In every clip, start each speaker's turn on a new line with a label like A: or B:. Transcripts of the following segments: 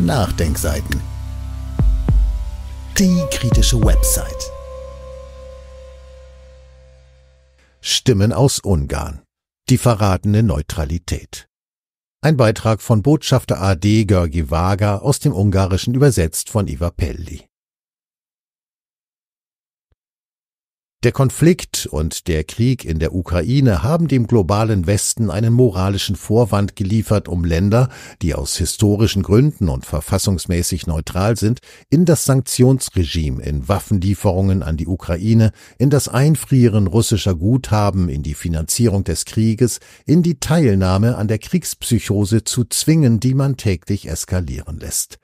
A: Nachdenkseiten. Die kritische Website. Stimmen aus Ungarn. Die verratene Neutralität. Ein Beitrag von Botschafter AD Görgi Vaga aus dem Ungarischen übersetzt von Iva Pelli. Der Konflikt und der Krieg in der Ukraine haben dem globalen Westen einen moralischen Vorwand geliefert, um Länder, die aus historischen Gründen und verfassungsmäßig neutral sind, in das Sanktionsregime, in Waffenlieferungen an die Ukraine, in das Einfrieren russischer Guthaben, in die Finanzierung des Krieges, in die Teilnahme an der Kriegspsychose zu zwingen, die man täglich eskalieren lässt.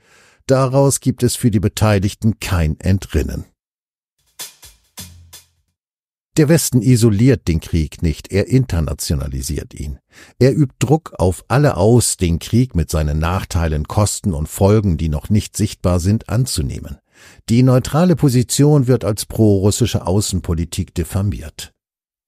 A: Daraus gibt es für die Beteiligten kein Entrinnen. Der Westen isoliert den Krieg nicht, er internationalisiert ihn. Er übt Druck auf alle aus, den Krieg mit seinen Nachteilen, Kosten und Folgen, die noch nicht sichtbar sind, anzunehmen. Die neutrale Position wird als prorussische Außenpolitik diffamiert.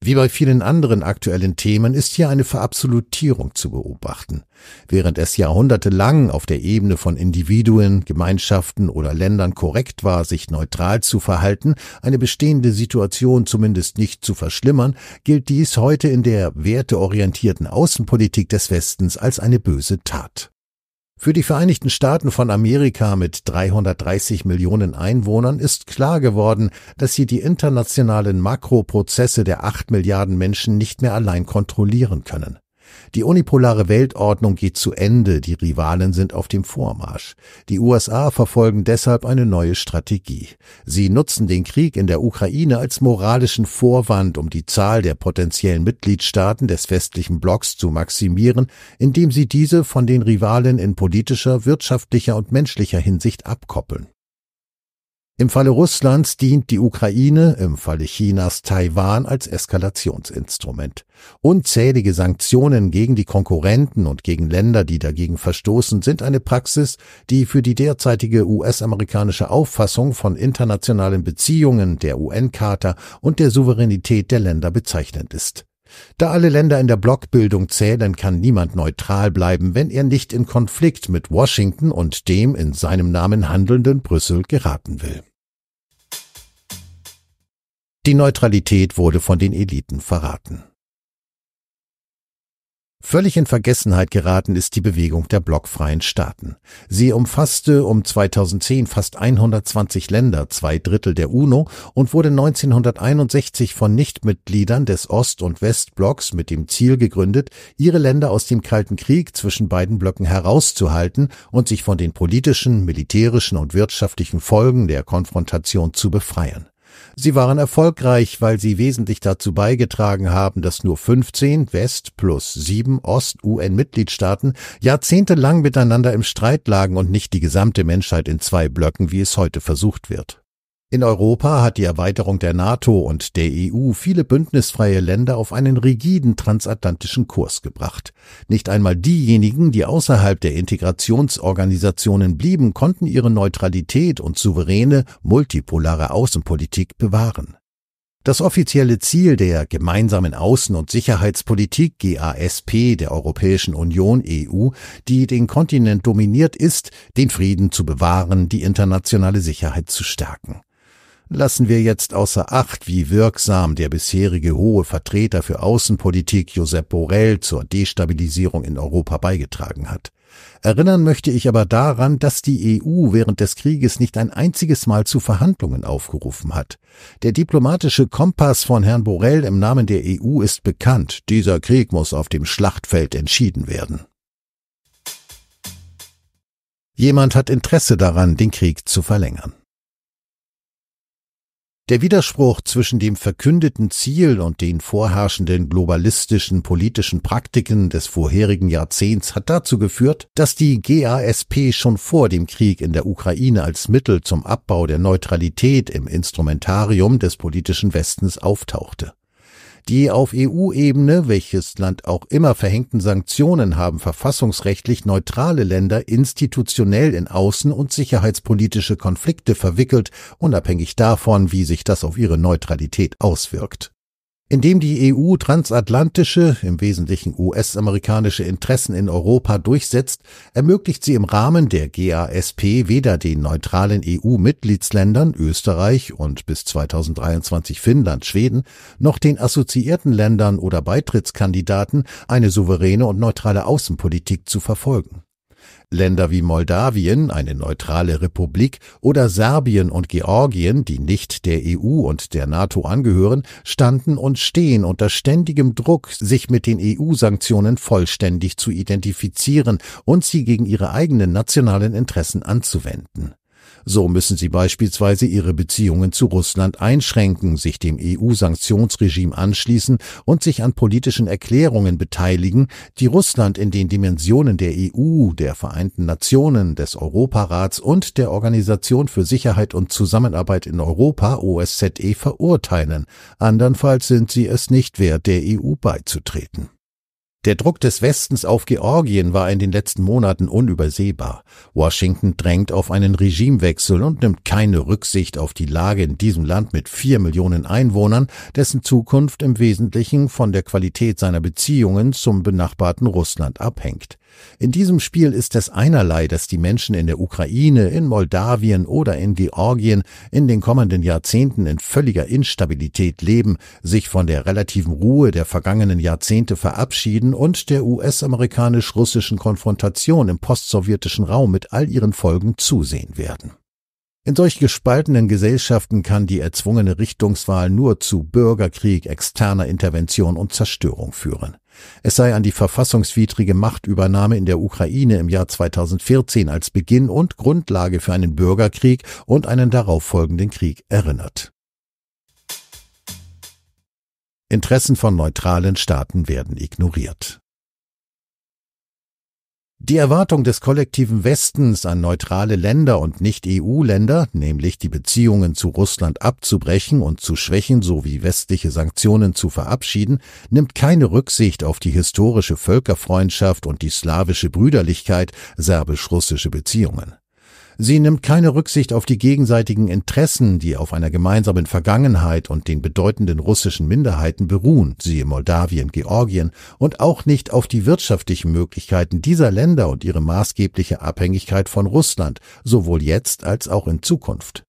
A: Wie bei vielen anderen aktuellen Themen ist hier eine Verabsolutierung zu beobachten. Während es jahrhundertelang auf der Ebene von Individuen, Gemeinschaften oder Ländern korrekt war, sich neutral zu verhalten, eine bestehende Situation zumindest nicht zu verschlimmern, gilt dies heute in der werteorientierten Außenpolitik des Westens als eine böse Tat. Für die Vereinigten Staaten von Amerika mit 330 Millionen Einwohnern ist klar geworden, dass sie die internationalen Makroprozesse der acht Milliarden Menschen nicht mehr allein kontrollieren können. Die unipolare Weltordnung geht zu Ende, die Rivalen sind auf dem Vormarsch. Die USA verfolgen deshalb eine neue Strategie. Sie nutzen den Krieg in der Ukraine als moralischen Vorwand, um die Zahl der potenziellen Mitgliedstaaten des westlichen Blocks zu maximieren, indem sie diese von den Rivalen in politischer, wirtschaftlicher und menschlicher Hinsicht abkoppeln. Im Falle Russlands dient die Ukraine, im Falle Chinas Taiwan als Eskalationsinstrument. Unzählige Sanktionen gegen die Konkurrenten und gegen Länder, die dagegen verstoßen, sind eine Praxis, die für die derzeitige US-amerikanische Auffassung von internationalen Beziehungen, der UN-Charta und der Souveränität der Länder bezeichnend ist. Da alle Länder in der Blockbildung zählen, kann niemand neutral bleiben, wenn er nicht in Konflikt mit Washington und dem in seinem Namen handelnden Brüssel geraten will. Die Neutralität wurde von den Eliten verraten. Völlig in Vergessenheit geraten ist die Bewegung der blockfreien Staaten. Sie umfasste um 2010 fast 120 Länder, zwei Drittel der UNO, und wurde 1961 von Nichtmitgliedern des Ost- und Westblocks mit dem Ziel gegründet, ihre Länder aus dem Kalten Krieg zwischen beiden Blöcken herauszuhalten und sich von den politischen, militärischen und wirtschaftlichen Folgen der Konfrontation zu befreien. Sie waren erfolgreich, weil sie wesentlich dazu beigetragen haben, dass nur 15 West plus 7 Ost-UN-Mitgliedstaaten jahrzehntelang miteinander im Streit lagen und nicht die gesamte Menschheit in zwei Blöcken, wie es heute versucht wird. In Europa hat die Erweiterung der NATO und der EU viele bündnisfreie Länder auf einen rigiden transatlantischen Kurs gebracht. Nicht einmal diejenigen, die außerhalb der Integrationsorganisationen blieben, konnten ihre Neutralität und souveräne, multipolare Außenpolitik bewahren. Das offizielle Ziel der gemeinsamen Außen- und Sicherheitspolitik GASP der Europäischen Union EU, die den Kontinent dominiert ist, den Frieden zu bewahren, die internationale Sicherheit zu stärken lassen wir jetzt außer Acht, wie wirksam der bisherige hohe Vertreter für Außenpolitik Josep Borrell zur Destabilisierung in Europa beigetragen hat. Erinnern möchte ich aber daran, dass die EU während des Krieges nicht ein einziges Mal zu Verhandlungen aufgerufen hat. Der diplomatische Kompass von Herrn Borrell im Namen der EU ist bekannt. Dieser Krieg muss auf dem Schlachtfeld entschieden werden. Jemand hat Interesse daran, den Krieg zu verlängern. Der Widerspruch zwischen dem verkündeten Ziel und den vorherrschenden globalistischen politischen Praktiken des vorherigen Jahrzehnts hat dazu geführt, dass die GASP schon vor dem Krieg in der Ukraine als Mittel zum Abbau der Neutralität im Instrumentarium des politischen Westens auftauchte. Die auf EU-Ebene, welches Land auch immer verhängten Sanktionen haben verfassungsrechtlich neutrale Länder institutionell in außen- und sicherheitspolitische Konflikte verwickelt, unabhängig davon, wie sich das auf ihre Neutralität auswirkt. Indem die EU transatlantische, im Wesentlichen US-amerikanische Interessen in Europa durchsetzt, ermöglicht sie im Rahmen der GASP weder den neutralen EU-Mitgliedsländern Österreich und bis 2023 Finnland, Schweden, noch den assoziierten Ländern oder Beitrittskandidaten eine souveräne und neutrale Außenpolitik zu verfolgen. Länder wie Moldawien, eine neutrale Republik, oder Serbien und Georgien, die nicht der EU und der NATO angehören, standen und stehen unter ständigem Druck, sich mit den EU-Sanktionen vollständig zu identifizieren und sie gegen ihre eigenen nationalen Interessen anzuwenden. So müssen sie beispielsweise ihre Beziehungen zu Russland einschränken, sich dem EU-Sanktionsregime anschließen und sich an politischen Erklärungen beteiligen, die Russland in den Dimensionen der EU, der Vereinten Nationen, des Europarats und der Organisation für Sicherheit und Zusammenarbeit in Europa OSZE verurteilen. Andernfalls sind sie es nicht wert, der EU beizutreten. Der Druck des Westens auf Georgien war in den letzten Monaten unübersehbar. Washington drängt auf einen Regimewechsel und nimmt keine Rücksicht auf die Lage in diesem Land mit vier Millionen Einwohnern, dessen Zukunft im Wesentlichen von der Qualität seiner Beziehungen zum benachbarten Russland abhängt. In diesem Spiel ist es einerlei, dass die Menschen in der Ukraine, in Moldawien oder in Georgien in den kommenden Jahrzehnten in völliger Instabilität leben, sich von der relativen Ruhe der vergangenen Jahrzehnte verabschieden und der US-amerikanisch-russischen Konfrontation im postsowjetischen Raum mit all ihren Folgen zusehen werden. In solch gespaltenen Gesellschaften kann die erzwungene Richtungswahl nur zu Bürgerkrieg, externer Intervention und Zerstörung führen. Es sei an die verfassungswidrige Machtübernahme in der Ukraine im Jahr 2014 als Beginn und Grundlage für einen Bürgerkrieg und einen darauffolgenden Krieg erinnert. Interessen von neutralen Staaten werden ignoriert. Die Erwartung des kollektiven Westens an neutrale Länder und Nicht-EU-Länder, nämlich die Beziehungen zu Russland abzubrechen und zu schwächen sowie westliche Sanktionen zu verabschieden, nimmt keine Rücksicht auf die historische Völkerfreundschaft und die slawische Brüderlichkeit serbisch-russische Beziehungen. Sie nimmt keine Rücksicht auf die gegenseitigen Interessen, die auf einer gemeinsamen Vergangenheit und den bedeutenden russischen Minderheiten beruhen, siehe Moldawien, Georgien, und auch nicht auf die wirtschaftlichen Möglichkeiten dieser Länder und ihre maßgebliche Abhängigkeit von Russland, sowohl jetzt als auch in Zukunft.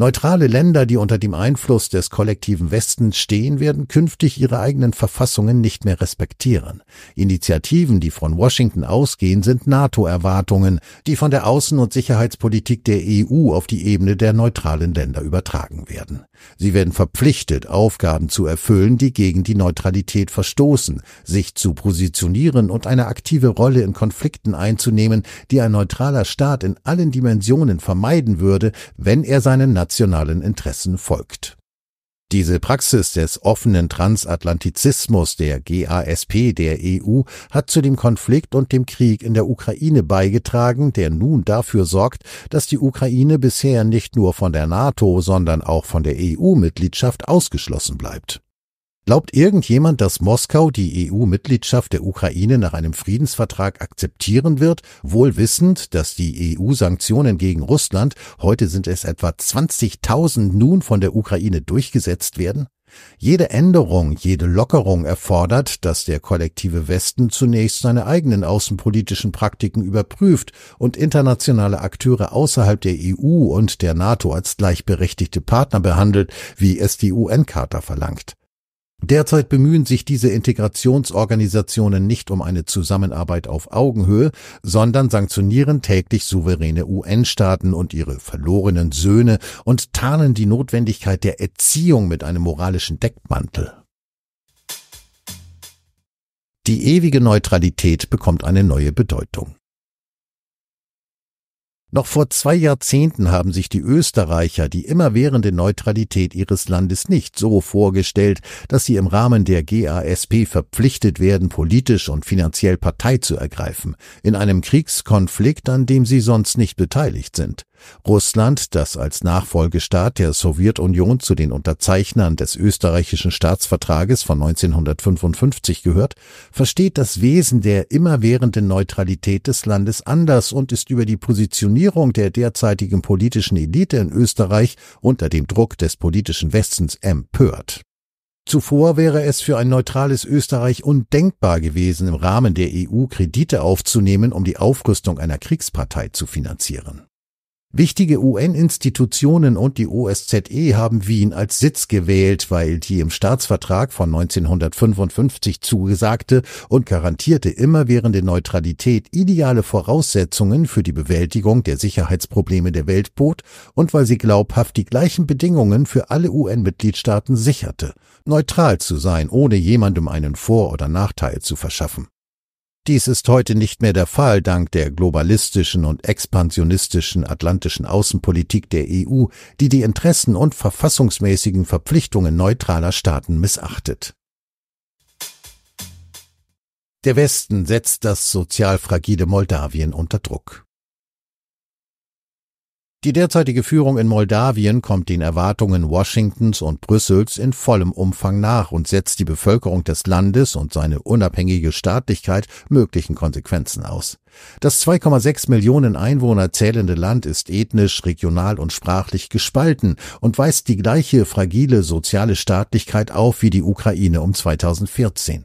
A: Neutrale Länder, die unter dem Einfluss des kollektiven Westens stehen, werden künftig ihre eigenen Verfassungen nicht mehr respektieren. Initiativen, die von Washington ausgehen, sind NATO-Erwartungen, die von der Außen- und Sicherheitspolitik der EU auf die Ebene der neutralen Länder übertragen werden. Sie werden verpflichtet, Aufgaben zu erfüllen, die gegen die Neutralität verstoßen, sich zu positionieren und eine aktive Rolle in Konflikten einzunehmen, die ein neutraler Staat in allen Dimensionen vermeiden würde, wenn er seinen nationalen Interessen folgt. Diese Praxis des offenen Transatlantizismus der GASP der EU hat zu dem Konflikt und dem Krieg in der Ukraine beigetragen, der nun dafür sorgt, dass die Ukraine bisher nicht nur von der NATO, sondern auch von der EU-Mitgliedschaft ausgeschlossen bleibt. Glaubt irgendjemand, dass Moskau die EU-Mitgliedschaft der Ukraine nach einem Friedensvertrag akzeptieren wird, wohl wissend, dass die EU-Sanktionen gegen Russland, heute sind es etwa 20.000 nun von der Ukraine durchgesetzt werden? Jede Änderung, jede Lockerung erfordert, dass der kollektive Westen zunächst seine eigenen außenpolitischen Praktiken überprüft und internationale Akteure außerhalb der EU und der NATO als gleichberechtigte Partner behandelt, wie es die UN-Charta verlangt. Derzeit bemühen sich diese Integrationsorganisationen nicht um eine Zusammenarbeit auf Augenhöhe, sondern sanktionieren täglich souveräne UN-Staaten und ihre verlorenen Söhne und tarnen die Notwendigkeit der Erziehung mit einem moralischen Deckmantel. Die ewige Neutralität bekommt eine neue Bedeutung. Noch vor zwei Jahrzehnten haben sich die Österreicher die immerwährende Neutralität ihres Landes nicht so vorgestellt, dass sie im Rahmen der GASP verpflichtet werden, politisch und finanziell Partei zu ergreifen, in einem Kriegskonflikt, an dem sie sonst nicht beteiligt sind. Russland, das als Nachfolgestaat der Sowjetunion zu den Unterzeichnern des österreichischen Staatsvertrages von 1955 gehört, versteht das Wesen der immerwährenden Neutralität des Landes anders und ist über die Positionierung der derzeitigen politischen Elite in Österreich unter dem Druck des politischen Westens empört. Zuvor wäre es für ein neutrales Österreich undenkbar gewesen, im Rahmen der EU Kredite aufzunehmen, um die Aufrüstung einer Kriegspartei zu finanzieren. Wichtige UN-Institutionen und die OSZE haben Wien als Sitz gewählt, weil die im Staatsvertrag von 1955 zugesagte und garantierte immerwährende Neutralität ideale Voraussetzungen für die Bewältigung der Sicherheitsprobleme der Welt bot und weil sie glaubhaft die gleichen Bedingungen für alle UN-Mitgliedstaaten sicherte, neutral zu sein, ohne jemandem einen Vor- oder Nachteil zu verschaffen. Dies ist heute nicht mehr der Fall dank der globalistischen und expansionistischen atlantischen Außenpolitik der EU, die die Interessen und verfassungsmäßigen Verpflichtungen neutraler Staaten missachtet. Der Westen setzt das sozial fragile Moldawien unter Druck. Die derzeitige Führung in Moldawien kommt den Erwartungen Washingtons und Brüssels in vollem Umfang nach und setzt die Bevölkerung des Landes und seine unabhängige Staatlichkeit möglichen Konsequenzen aus. Das 2,6 Millionen Einwohner zählende Land ist ethnisch, regional und sprachlich gespalten und weist die gleiche fragile soziale Staatlichkeit auf wie die Ukraine um 2014.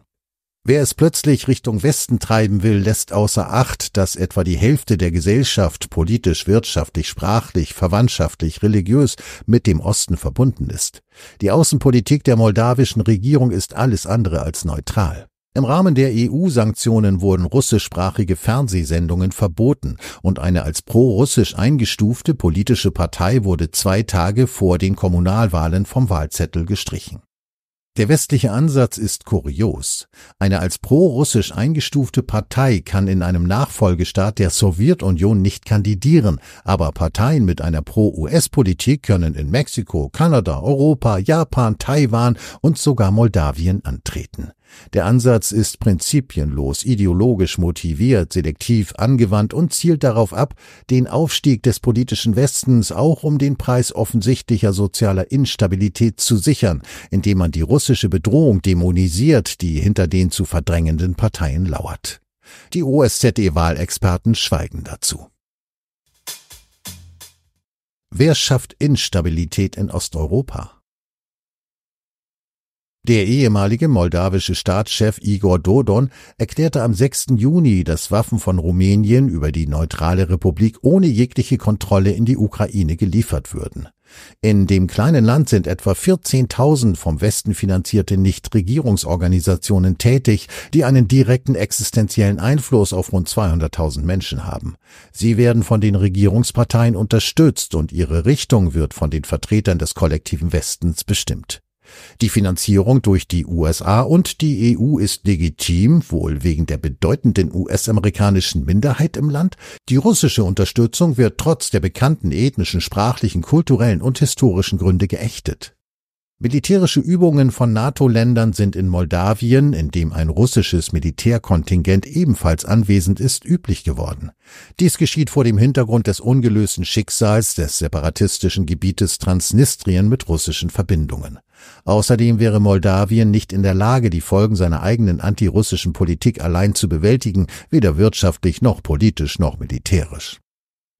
A: Wer es plötzlich Richtung Westen treiben will, lässt außer Acht, dass etwa die Hälfte der Gesellschaft politisch, wirtschaftlich, sprachlich, verwandtschaftlich, religiös mit dem Osten verbunden ist. Die Außenpolitik der moldawischen Regierung ist alles andere als neutral. Im Rahmen der EU-Sanktionen wurden russischsprachige Fernsehsendungen verboten und eine als pro-russisch eingestufte politische Partei wurde zwei Tage vor den Kommunalwahlen vom Wahlzettel gestrichen. Der westliche Ansatz ist kurios. Eine als pro-russisch eingestufte Partei kann in einem Nachfolgestaat der Sowjetunion nicht kandidieren, aber Parteien mit einer pro-US-Politik können in Mexiko, Kanada, Europa, Japan, Taiwan und sogar Moldawien antreten. Der Ansatz ist prinzipienlos, ideologisch motiviert, selektiv angewandt und zielt darauf ab, den Aufstieg des politischen Westens auch um den Preis offensichtlicher sozialer Instabilität zu sichern, indem man die russische Bedrohung dämonisiert, die hinter den zu verdrängenden Parteien lauert. Die OSZE-Wahlexperten schweigen dazu. Wer schafft Instabilität in Osteuropa? Der ehemalige moldawische Staatschef Igor Dodon erklärte am 6. Juni, dass Waffen von Rumänien über die neutrale Republik ohne jegliche Kontrolle in die Ukraine geliefert würden. In dem kleinen Land sind etwa 14.000 vom Westen finanzierte Nichtregierungsorganisationen tätig, die einen direkten existenziellen Einfluss auf rund 200.000 Menschen haben. Sie werden von den Regierungsparteien unterstützt und ihre Richtung wird von den Vertretern des kollektiven Westens bestimmt. Die Finanzierung durch die USA und die EU ist legitim, wohl wegen der bedeutenden US-amerikanischen Minderheit im Land. Die russische Unterstützung wird trotz der bekannten ethnischen, sprachlichen, kulturellen und historischen Gründe geächtet. Militärische Übungen von NATO-Ländern sind in Moldawien, in dem ein russisches Militärkontingent ebenfalls anwesend ist, üblich geworden. Dies geschieht vor dem Hintergrund des ungelösten Schicksals des separatistischen Gebietes Transnistrien mit russischen Verbindungen. Außerdem wäre Moldawien nicht in der Lage, die Folgen seiner eigenen antirussischen Politik allein zu bewältigen, weder wirtschaftlich noch politisch noch militärisch.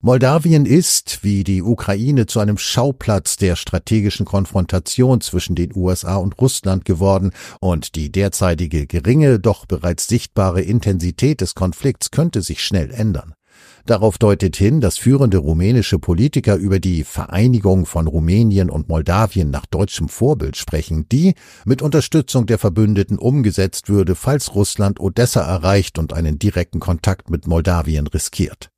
A: Moldawien ist, wie die Ukraine, zu einem Schauplatz der strategischen Konfrontation zwischen den USA und Russland geworden, und die derzeitige geringe, doch bereits sichtbare Intensität des Konflikts könnte sich schnell ändern. Darauf deutet hin, dass führende rumänische Politiker über die Vereinigung von Rumänien und Moldawien nach deutschem Vorbild sprechen, die mit Unterstützung der Verbündeten umgesetzt würde, falls Russland Odessa erreicht und einen direkten Kontakt mit Moldawien riskiert.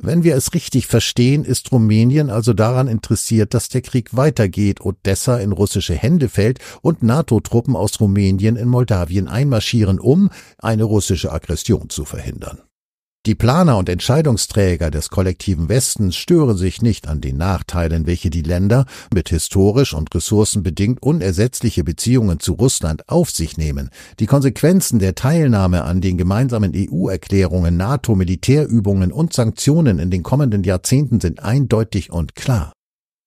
A: Wenn wir es richtig verstehen, ist Rumänien also daran interessiert, dass der Krieg weitergeht, Odessa in russische Hände fällt und NATO-Truppen aus Rumänien in Moldawien einmarschieren, um eine russische Aggression zu verhindern. Die Planer und Entscheidungsträger des kollektiven Westens stören sich nicht an den Nachteilen, welche die Länder mit historisch und ressourcenbedingt unersetzliche Beziehungen zu Russland auf sich nehmen. Die Konsequenzen der Teilnahme an den gemeinsamen EU-Erklärungen, NATO-Militärübungen und Sanktionen in den kommenden Jahrzehnten sind eindeutig und klar.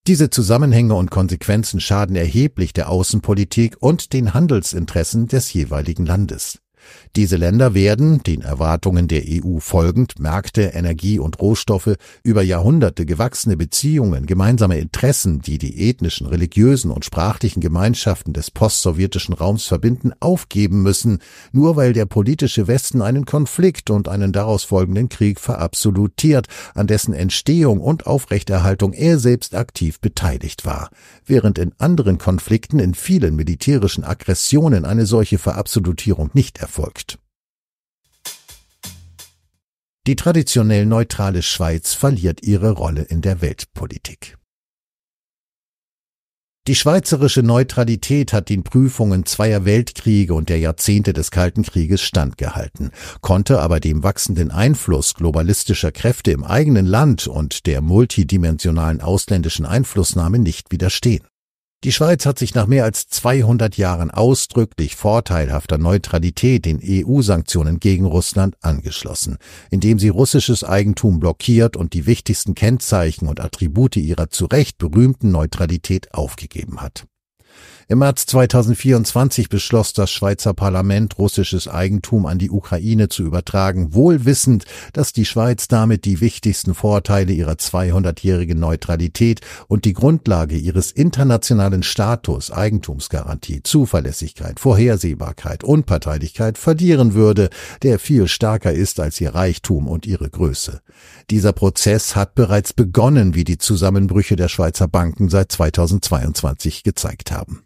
A: Diese Zusammenhänge und Konsequenzen schaden erheblich der Außenpolitik und den Handelsinteressen des jeweiligen Landes. Diese Länder werden, den Erwartungen der EU folgend, Märkte, Energie und Rohstoffe, über Jahrhunderte gewachsene Beziehungen, gemeinsame Interessen, die die ethnischen, religiösen und sprachlichen Gemeinschaften des postsowjetischen Raums verbinden, aufgeben müssen, nur weil der politische Westen einen Konflikt und einen daraus folgenden Krieg verabsolutiert, an dessen Entstehung und Aufrechterhaltung er selbst aktiv beteiligt war. Während in anderen Konflikten in vielen militärischen Aggressionen eine solche Verabsolutierung nicht erfolgt erfolgt. Die traditionell neutrale Schweiz verliert ihre Rolle in der Weltpolitik. Die schweizerische Neutralität hat den Prüfungen zweier Weltkriege und der Jahrzehnte des Kalten Krieges standgehalten, konnte aber dem wachsenden Einfluss globalistischer Kräfte im eigenen Land und der multidimensionalen ausländischen Einflussnahme nicht widerstehen. Die Schweiz hat sich nach mehr als 200 Jahren ausdrücklich vorteilhafter Neutralität den EU-Sanktionen gegen Russland angeschlossen, indem sie russisches Eigentum blockiert und die wichtigsten Kennzeichen und Attribute ihrer zu Recht berühmten Neutralität aufgegeben hat. Im März 2024 beschloss das Schweizer Parlament, russisches Eigentum an die Ukraine zu übertragen, wohl wissend, dass die Schweiz damit die wichtigsten Vorteile ihrer 200-jährigen Neutralität und die Grundlage ihres internationalen Status, Eigentumsgarantie, Zuverlässigkeit, Vorhersehbarkeit, Unparteilichkeit verlieren würde, der viel stärker ist als ihr Reichtum und ihre Größe. Dieser Prozess hat bereits begonnen, wie die Zusammenbrüche der Schweizer Banken seit 2022 gezeigt haben.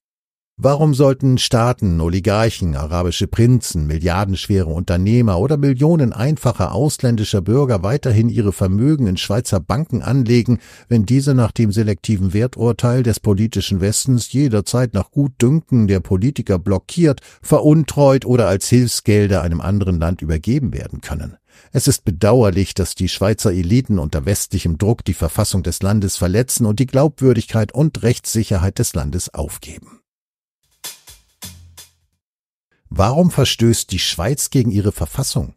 A: Warum sollten Staaten, Oligarchen, arabische Prinzen, milliardenschwere Unternehmer oder Millionen einfacher ausländischer Bürger weiterhin ihre Vermögen in Schweizer Banken anlegen, wenn diese nach dem selektiven Werturteil des politischen Westens jederzeit nach Gutdünken der Politiker blockiert, veruntreut oder als Hilfsgelder einem anderen Land übergeben werden können? Es ist bedauerlich, dass die Schweizer Eliten unter westlichem Druck die Verfassung des Landes verletzen und die Glaubwürdigkeit und Rechtssicherheit des Landes aufgeben. Warum verstößt die Schweiz gegen ihre Verfassung?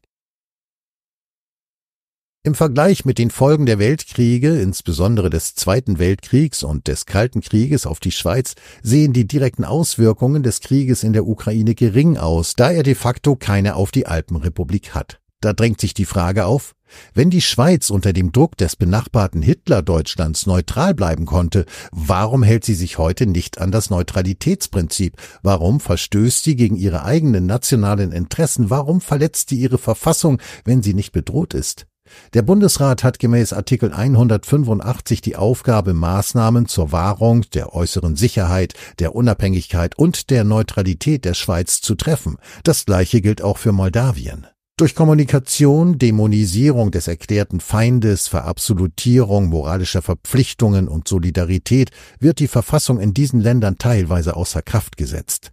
A: Im Vergleich mit den Folgen der Weltkriege, insbesondere des Zweiten Weltkriegs und des Kalten Krieges auf die Schweiz, sehen die direkten Auswirkungen des Krieges in der Ukraine gering aus, da er de facto keine auf die Alpenrepublik hat. Da drängt sich die Frage auf, wenn die Schweiz unter dem Druck des benachbarten Hitler-Deutschlands neutral bleiben konnte, warum hält sie sich heute nicht an das Neutralitätsprinzip? Warum verstößt sie gegen ihre eigenen nationalen Interessen? Warum verletzt sie ihre Verfassung, wenn sie nicht bedroht ist? Der Bundesrat hat gemäß Artikel 185 die Aufgabe, Maßnahmen zur Wahrung der äußeren Sicherheit, der Unabhängigkeit und der Neutralität der Schweiz zu treffen. Das gleiche gilt auch für Moldawien. Durch Kommunikation, Dämonisierung des erklärten Feindes, Verabsolutierung moralischer Verpflichtungen und Solidarität wird die Verfassung in diesen Ländern teilweise außer Kraft gesetzt.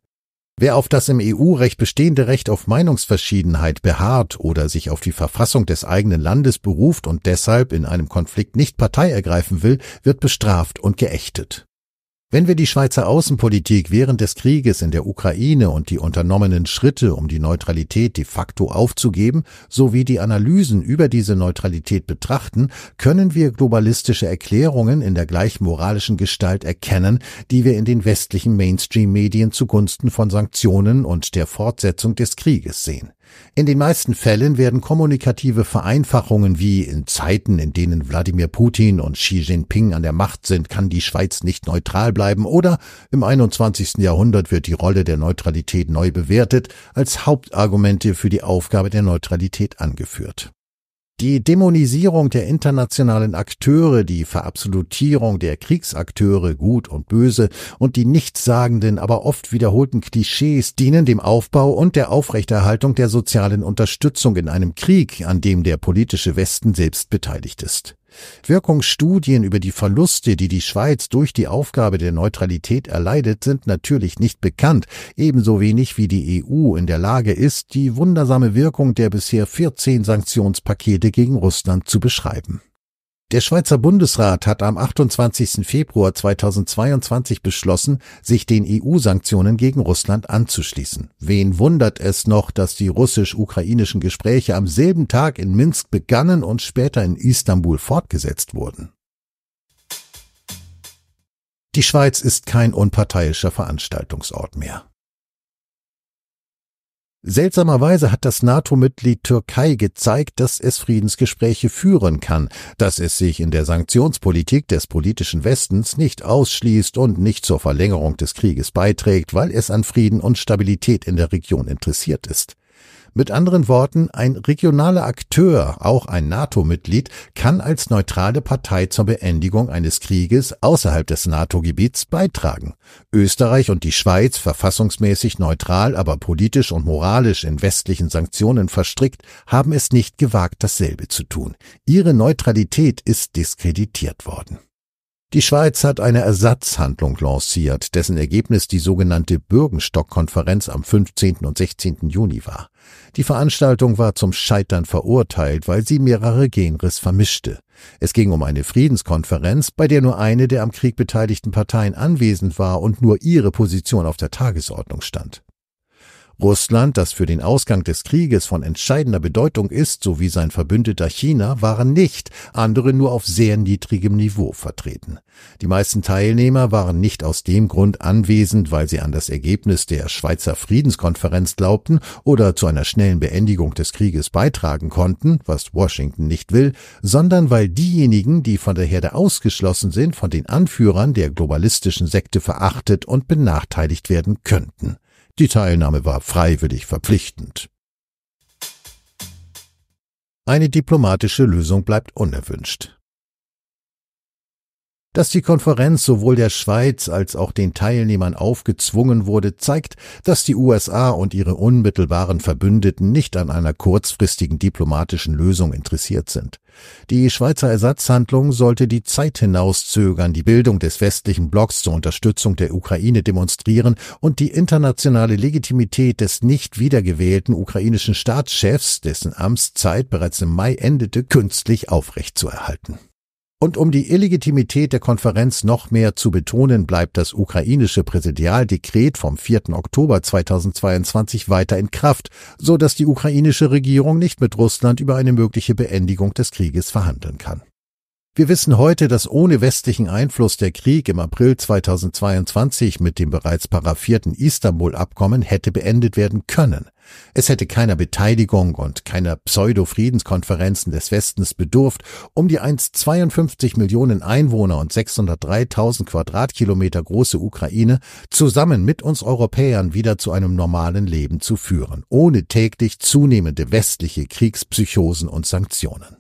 A: Wer auf das im EU-Recht bestehende Recht auf Meinungsverschiedenheit beharrt oder sich auf die Verfassung des eigenen Landes beruft und deshalb in einem Konflikt nicht Partei ergreifen will, wird bestraft und geächtet. Wenn wir die Schweizer Außenpolitik während des Krieges in der Ukraine und die unternommenen Schritte, um die Neutralität de facto aufzugeben, sowie die Analysen über diese Neutralität betrachten, können wir globalistische Erklärungen in der gleich moralischen Gestalt erkennen, die wir in den westlichen Mainstream-Medien zugunsten von Sanktionen und der Fortsetzung des Krieges sehen. In den meisten Fällen werden kommunikative Vereinfachungen wie in Zeiten, in denen Wladimir Putin und Xi Jinping an der Macht sind, kann die Schweiz nicht neutral bleiben oder im 21. Jahrhundert wird die Rolle der Neutralität neu bewertet als Hauptargumente für die Aufgabe der Neutralität angeführt die Dämonisierung der internationalen Akteure, die Verabsolutierung der Kriegsakteure gut und böse und die nichtssagenden, aber oft wiederholten Klischees dienen dem Aufbau und der Aufrechterhaltung der sozialen Unterstützung in einem Krieg, an dem der politische Westen selbst beteiligt ist. Wirkungsstudien über die Verluste, die die Schweiz durch die Aufgabe der Neutralität erleidet, sind natürlich nicht bekannt, ebenso wenig wie die EU in der Lage ist, die wundersame Wirkung der bisher 14 Sanktionspakete gegen Russland zu beschreiben. Der Schweizer Bundesrat hat am 28. Februar 2022 beschlossen, sich den EU-Sanktionen gegen Russland anzuschließen. Wen wundert es noch, dass die russisch-ukrainischen Gespräche am selben Tag in Minsk begannen und später in Istanbul fortgesetzt wurden? Die Schweiz ist kein unparteiischer Veranstaltungsort mehr. Seltsamerweise hat das NATO-Mitglied Türkei gezeigt, dass es Friedensgespräche führen kann, dass es sich in der Sanktionspolitik des politischen Westens nicht ausschließt und nicht zur Verlängerung des Krieges beiträgt, weil es an Frieden und Stabilität in der Region interessiert ist. Mit anderen Worten, ein regionaler Akteur, auch ein NATO-Mitglied, kann als neutrale Partei zur Beendigung eines Krieges außerhalb des NATO-Gebiets beitragen. Österreich und die Schweiz, verfassungsmäßig neutral, aber politisch und moralisch in westlichen Sanktionen verstrickt, haben es nicht gewagt, dasselbe zu tun. Ihre Neutralität ist diskreditiert worden. Die Schweiz hat eine Ersatzhandlung lanciert, dessen Ergebnis die sogenannte Bürgenstock-Konferenz am 15. und 16. Juni war. Die Veranstaltung war zum Scheitern verurteilt, weil sie mehrere Genres vermischte. Es ging um eine Friedenskonferenz, bei der nur eine der am Krieg beteiligten Parteien anwesend war und nur ihre Position auf der Tagesordnung stand. Russland, das für den Ausgang des Krieges von entscheidender Bedeutung ist, sowie sein Verbündeter China waren nicht, andere nur auf sehr niedrigem Niveau vertreten. Die meisten Teilnehmer waren nicht aus dem Grund anwesend, weil sie an das Ergebnis der Schweizer Friedenskonferenz glaubten oder zu einer schnellen Beendigung des Krieges beitragen konnten, was Washington nicht will, sondern weil diejenigen, die von der Herde ausgeschlossen sind, von den Anführern der globalistischen Sekte verachtet und benachteiligt werden könnten. Die Teilnahme war freiwillig verpflichtend. Eine diplomatische Lösung bleibt unerwünscht. Dass die Konferenz sowohl der Schweiz als auch den Teilnehmern aufgezwungen wurde, zeigt, dass die USA und ihre unmittelbaren Verbündeten nicht an einer kurzfristigen diplomatischen Lösung interessiert sind. Die Schweizer Ersatzhandlung sollte die Zeit hinauszögern, die Bildung des westlichen Blocks zur Unterstützung der Ukraine demonstrieren und die internationale Legitimität des nicht wiedergewählten ukrainischen Staatschefs, dessen Amtszeit bereits im Mai endete, künstlich aufrechtzuerhalten. Und um die Illegitimität der Konferenz noch mehr zu betonen, bleibt das ukrainische Präsidialdekret vom 4. Oktober 2022 weiter in Kraft, so dass die ukrainische Regierung nicht mit Russland über eine mögliche Beendigung des Krieges verhandeln kann. Wir wissen heute, dass ohne westlichen Einfluss der Krieg im April 2022 mit dem bereits paraffierten Istanbul-Abkommen hätte beendet werden können. Es hätte keiner Beteiligung und keiner Pseudo-Friedenskonferenzen des Westens bedurft, um die einst 52 Millionen Einwohner und 603.000 Quadratkilometer große Ukraine zusammen mit uns Europäern wieder zu einem normalen Leben zu führen, ohne täglich zunehmende westliche Kriegspsychosen und Sanktionen.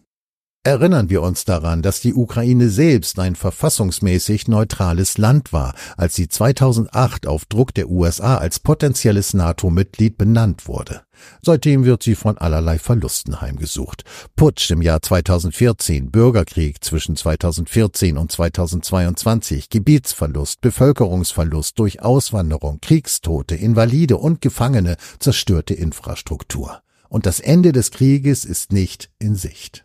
A: Erinnern wir uns daran, dass die Ukraine selbst ein verfassungsmäßig neutrales Land war, als sie 2008 auf Druck der USA als potenzielles NATO-Mitglied benannt wurde. Seitdem wird sie von allerlei Verlusten heimgesucht. Putsch im Jahr 2014, Bürgerkrieg zwischen 2014 und 2022, Gebietsverlust, Bevölkerungsverlust durch Auswanderung, Kriegstote, Invalide und Gefangene, zerstörte Infrastruktur. Und das Ende des Krieges ist nicht in Sicht.